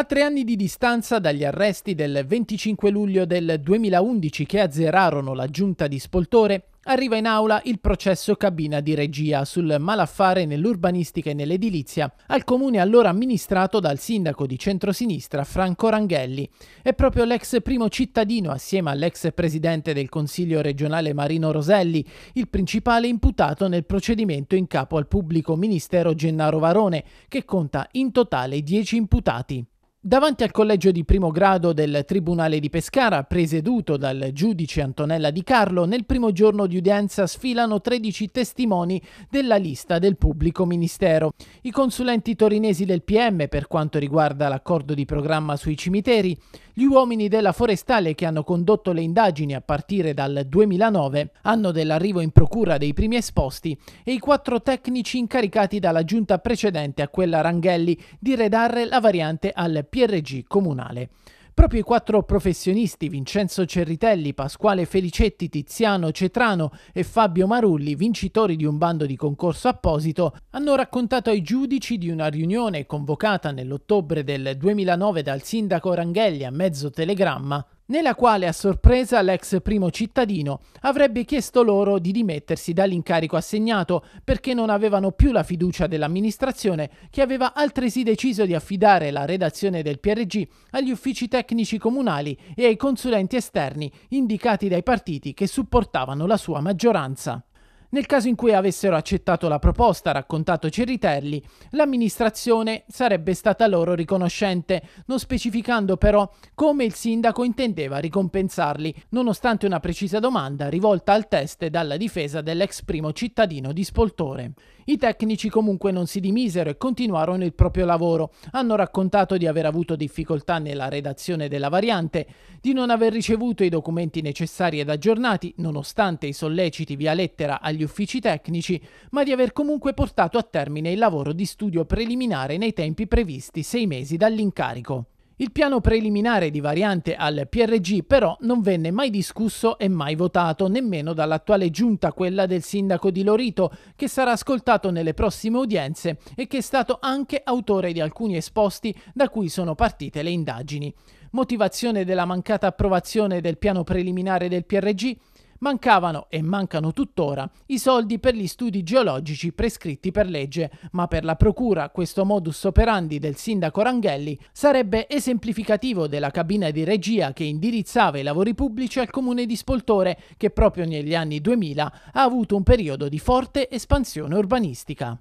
A tre anni di distanza dagli arresti del 25 luglio del 2011 che azzerarono la giunta di Spoltore, arriva in aula il processo cabina di regia sul malaffare nell'urbanistica e nell'edilizia al comune allora amministrato dal sindaco di centrosinistra Franco Ranghelli. È proprio l'ex primo cittadino assieme all'ex presidente del Consiglio regionale Marino Roselli il principale imputato nel procedimento in capo al pubblico ministero Gennaro Varone che conta in totale 10 imputati. Davanti al collegio di primo grado del Tribunale di Pescara, presieduto dal giudice Antonella Di Carlo, nel primo giorno di udienza sfilano 13 testimoni della lista del pubblico ministero. I consulenti torinesi del PM per quanto riguarda l'accordo di programma sui cimiteri, gli uomini della forestale che hanno condotto le indagini a partire dal 2009, anno dell'arrivo in procura dei primi esposti, e i quattro tecnici incaricati dalla giunta precedente a quella Ranghelli di redare la variante al PRG comunale. Proprio i quattro professionisti Vincenzo Cerritelli, Pasquale Felicetti, Tiziano Cetrano e Fabio Marulli, vincitori di un bando di concorso apposito, hanno raccontato ai giudici di una riunione convocata nell'ottobre del 2009 dal sindaco Ranghelli a mezzo telegramma nella quale a sorpresa l'ex primo cittadino avrebbe chiesto loro di dimettersi dall'incarico assegnato perché non avevano più la fiducia dell'amministrazione che aveva altresì deciso di affidare la redazione del PRG agli uffici tecnici comunali e ai consulenti esterni indicati dai partiti che supportavano la sua maggioranza. Nel caso in cui avessero accettato la proposta, raccontato Cerritelli, l'amministrazione sarebbe stata loro riconoscente, non specificando però come il sindaco intendeva ricompensarli, nonostante una precisa domanda rivolta al test dalla difesa dell'ex primo cittadino di Spoltore. I tecnici comunque non si dimisero e continuarono il proprio lavoro. Hanno raccontato di aver avuto difficoltà nella redazione della variante, di non aver ricevuto i documenti necessari ed aggiornati, nonostante i solleciti via lettera agli agli uffici tecnici, ma di aver comunque portato a termine il lavoro di studio preliminare nei tempi previsti sei mesi dall'incarico. Il piano preliminare di variante al PRG però non venne mai discusso e mai votato, nemmeno dall'attuale giunta, quella del sindaco di Lorito, che sarà ascoltato nelle prossime udienze e che è stato anche autore di alcuni esposti da cui sono partite le indagini. Motivazione della mancata approvazione del piano preliminare del PRG? Mancavano e mancano tuttora i soldi per gli studi geologici prescritti per legge, ma per la Procura questo modus operandi del sindaco Ranghelli sarebbe esemplificativo della cabina di regia che indirizzava i lavori pubblici al comune di Spoltore, che proprio negli anni 2000 ha avuto un periodo di forte espansione urbanistica.